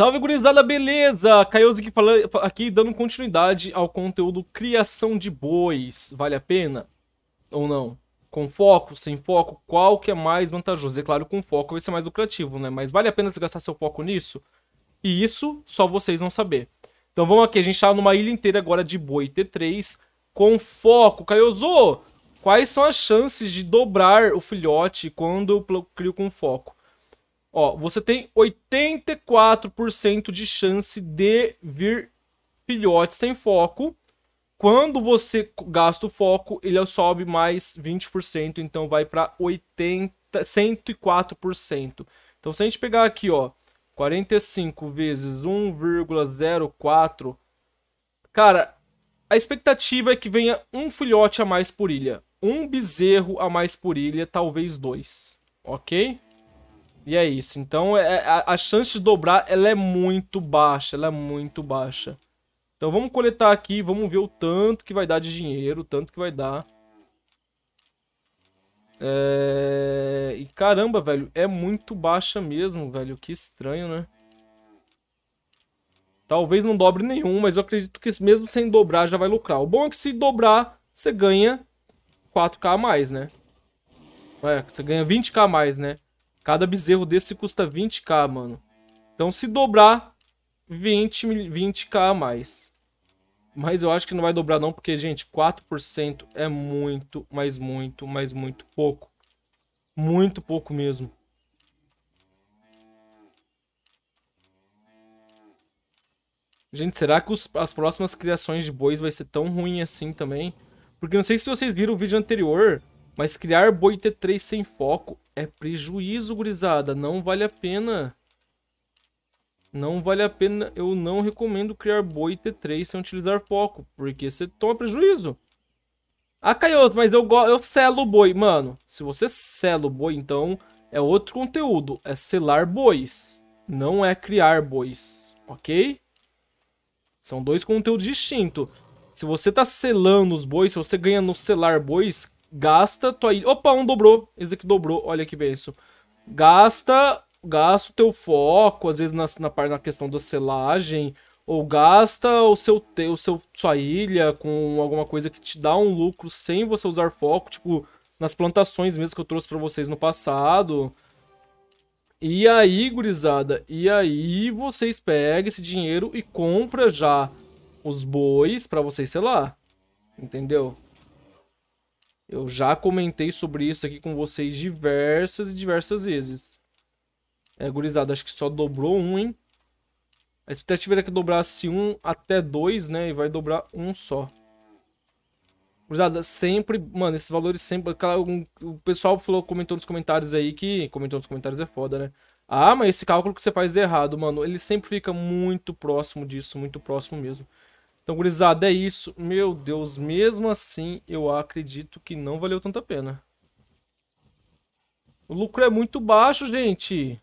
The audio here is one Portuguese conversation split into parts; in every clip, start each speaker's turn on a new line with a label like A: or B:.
A: Salve, gurizada, beleza? Caioso aqui, aqui dando continuidade ao conteúdo Criação de Bois. Vale a pena ou não? Com foco, sem foco, qual que é mais vantajoso? É claro, com foco vai ser é mais lucrativo, né? Mas vale a pena você gastar seu foco nisso? E isso só vocês vão saber. Então vamos aqui, a gente tá numa ilha inteira agora de boi T3 com foco. Caioso, quais são as chances de dobrar o filhote quando eu crio com foco? Ó, você tem 84% de chance de vir filhote sem foco. Quando você gasta o foco, ele sobe mais 20%, então vai para 80, 104%. Então se a gente pegar aqui, ó, 45 vezes 1,04, cara, a expectativa é que venha um filhote a mais por ilha, um bezerro a mais por ilha, talvez dois, ok? E é isso. Então é, é, a, a, chance de dobrar ela é muito baixa. Ela é muito baixa. Então vamos coletar aqui. Vamos ver o tanto que vai dar de dinheiro. O tanto que vai dar. É... E caramba, velho. É muito baixa mesmo, velho. Que estranho, né? Talvez não dobre nenhum, mas eu acredito que mesmo sem dobrar já vai lucrar. O bom é que se dobrar, você ganha 4k a mais, né? É, você ganha 20k a mais, né? Cada bezerro desse custa 20k, mano. Então se dobrar, 20, 20k a mais. Mas eu acho que não vai dobrar não, porque, gente, 4% é muito, mas muito, mas muito pouco. Muito pouco mesmo. Gente, será que os, as próximas criações de bois vai ser tão ruim assim também? Porque não sei se vocês viram o vídeo anterior, mas criar boi T3 sem foco é prejuízo, gurizada. Não vale a pena. Não vale a pena. Eu não recomendo criar boi T3 sem utilizar foco. Porque você toma prejuízo. Ah, Caioso, mas eu, eu selo boi. Mano, se você sela o boi, então é outro conteúdo. É selar bois. Não é criar bois. Ok? São dois conteúdos distintos. Se você tá selando os bois, se você ganha no selar bois, Gasta tua ilha. Opa, um dobrou. Esse aqui dobrou. Olha que benção. Gasta, gasta o teu foco, às vezes na, na, na questão da selagem. Ou gasta o seu, te, o seu sua ilha com alguma coisa que te dá um lucro sem você usar foco. Tipo, nas plantações mesmo que eu trouxe para vocês no passado. E aí, gurizada, e aí vocês pegam esse dinheiro e compram já os bois para vocês, sei lá, entendeu? Eu já comentei sobre isso aqui com vocês diversas e diversas vezes. É, gurizada, acho que só dobrou um, hein? A expectativa era que dobrasse um até dois, né? E vai dobrar um só. Gurizada, sempre... Mano, esses valores sempre... O pessoal falou, comentou nos comentários aí que... Comentou nos comentários é foda, né? Ah, mas esse cálculo que você faz é errado, mano. Ele sempre fica muito próximo disso, muito próximo mesmo. Então, gurizada, é isso. Meu Deus, mesmo assim, eu acredito que não valeu tanta pena. O lucro é muito baixo, gente.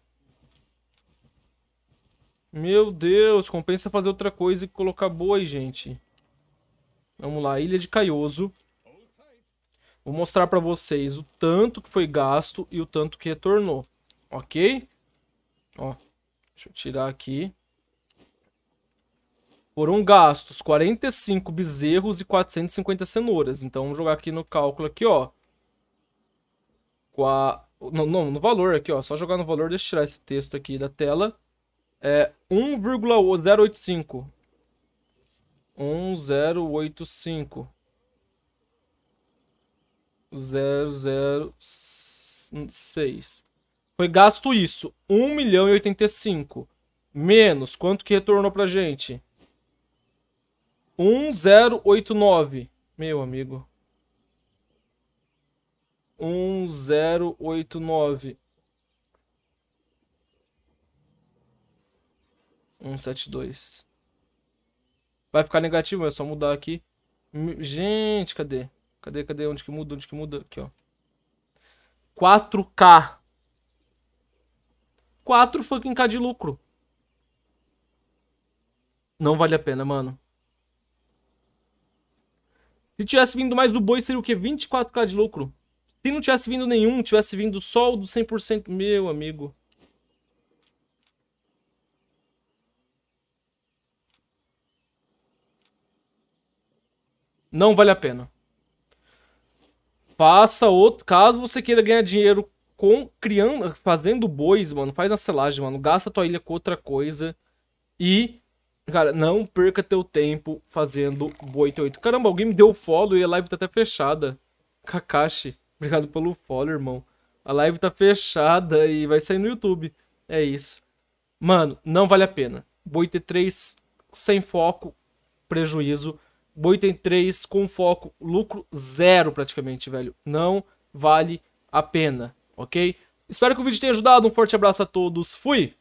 A: Meu Deus, compensa fazer outra coisa e colocar boi, gente. Vamos lá, Ilha de Caioso. Vou mostrar para vocês o tanto que foi gasto e o tanto que retornou. Ok? Ó, deixa eu tirar aqui. Foram gastos 45 bezerros e 450 cenouras. Então, vamos jogar aqui no cálculo aqui, ó. A... Não, não, no valor aqui, ó. Só jogar no valor, deixa eu tirar esse texto aqui da tela. É 1,085. 1085. 006. Foi gasto isso, 1 milhão e 85. Menos, quanto que retornou pra gente? 1089. Meu amigo. 1089. 172. Vai ficar negativo, é só mudar aqui. Gente, cadê? Cadê, cadê? Onde que muda? Onde que muda? Aqui, ó. 4K. 4 fucking K de lucro. Não vale a pena, mano. Se tivesse vindo mais do boi, seria o quê? 24k de lucro. Se não tivesse vindo nenhum, tivesse vindo só o do 100%, meu amigo. Não vale a pena. Faça outro. Caso você queira ganhar dinheiro com criando, fazendo bois, mano, faz na selagem, mano. Gasta tua ilha com outra coisa. E Cara, não perca teu tempo fazendo bo 88. Caramba, alguém me deu follow e a live tá até fechada. Kakashi, obrigado pelo follow, irmão. A live tá fechada e vai sair no YouTube. É isso. Mano, não vale a pena. bo 83 sem foco, prejuízo. bo 83 com foco, lucro zero praticamente, velho. Não vale a pena, ok? Espero que o vídeo tenha ajudado. Um forte abraço a todos. Fui!